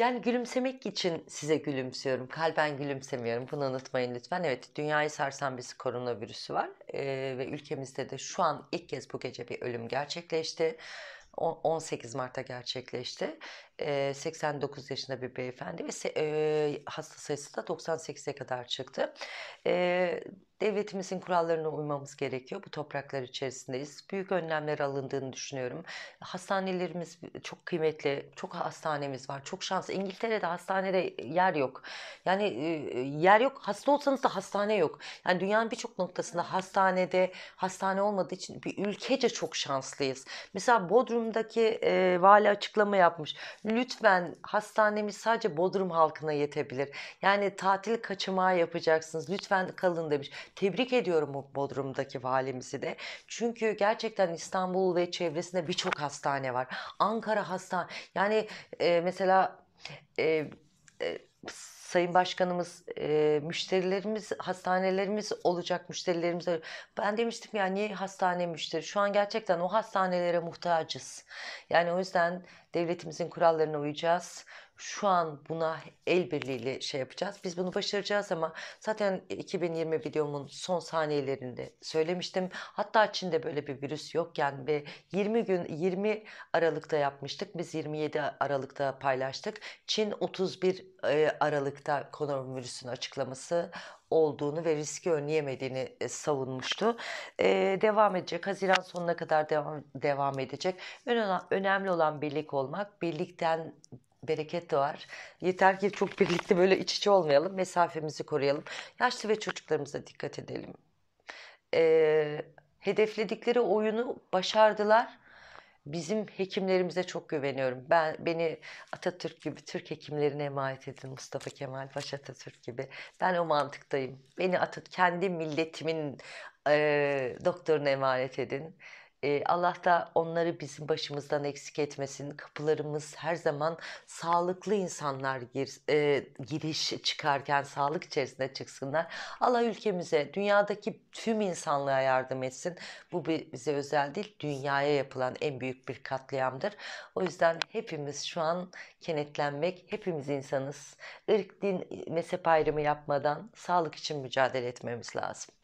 Yani gülümsemek için size gülümsüyorum. Kalben gülümsemiyorum. Bunu unutmayın lütfen. Evet dünyayı sarsan bir koronavirüsü var. Ee, ve ülkemizde de şu an ilk kez bu gece bir ölüm gerçekleşti. 18 Mart'ta gerçekleşti. 89 ee, yaşında bir beyefendi ve e, hasta sayısı da 98'e kadar çıktı. Ee, Devletimizin kurallarına uymamız gerekiyor. Bu topraklar içerisindeyiz. Büyük önlemler alındığını düşünüyorum. Hastanelerimiz çok kıymetli. Çok hastanemiz var. Çok şans. İngiltere'de hastanede yer yok. Yani e, yer yok. Hasta olsanız da hastane yok. Yani dünyanın birçok noktasında hastanede hastane olmadığı için bir ülkece çok şanslıyız. Mesela Bodrum'daki e, vali açıklama yapmış. Lütfen hastanemiz sadece Bodrum halkına yetebilir. Yani tatil kaçamağı yapacaksınız. Lütfen kalın demiş. Tebrik ediyorum Bodrum'daki valimizi de. Çünkü gerçekten İstanbul ve çevresinde birçok hastane var. Ankara hastane. Yani e, mesela e, e, Sayın Başkanımız, e, müşterilerimiz, hastanelerimiz olacak müşterilerimiz. Ben demiştim yani niye hastane müşteri? Şu an gerçekten o hastanelere muhtacız. Yani o yüzden devletimizin kurallarına uyacağız şu an buna el birliğiyle şey yapacağız. Biz bunu başaracağız ama zaten 2020 videomun son saniyelerinde söylemiştim. Hatta Çin'de böyle bir virüs yokken ve 20 gün 20 Aralık'ta yapmıştık. Biz 27 Aralık'ta paylaştık. Çin 31 e, Aralık'ta koronavirüsün açıklaması olduğunu ve riski önleyemediğini e, savunmuştu. Ee, devam edecek. Haziran sonuna kadar devam, devam edecek. Önemli olan birlik olmak. Birlikten bereket doğar. Yeter ki çok birlikte böyle iç içe olmayalım, mesafemizi koruyalım. Yaşlı ve çocuklarımıza dikkat edelim. Ee, hedefledikleri oyunu başardılar. Bizim hekimlerimize çok güveniyorum. Ben beni Atatürk gibi Türk hekimlerine emanet edin Mustafa Kemal Paşa Atatürk gibi. Ben o mantıktayım. Beni Atat kendi milletimin e, doktoruna emanet edin. Allah da onları bizim başımızdan eksik etmesin. Kapılarımız her zaman sağlıklı insanlar gir, e, giriş çıkarken sağlık içerisinde çıksınlar. Allah ülkemize, dünyadaki tüm insanlığa yardım etsin. Bu bize özel değil, dünyaya yapılan en büyük bir katliamdır. O yüzden hepimiz şu an kenetlenmek, hepimiz insanız. Irk, din, e, mezhep ayrımı yapmadan sağlık için mücadele etmemiz lazım.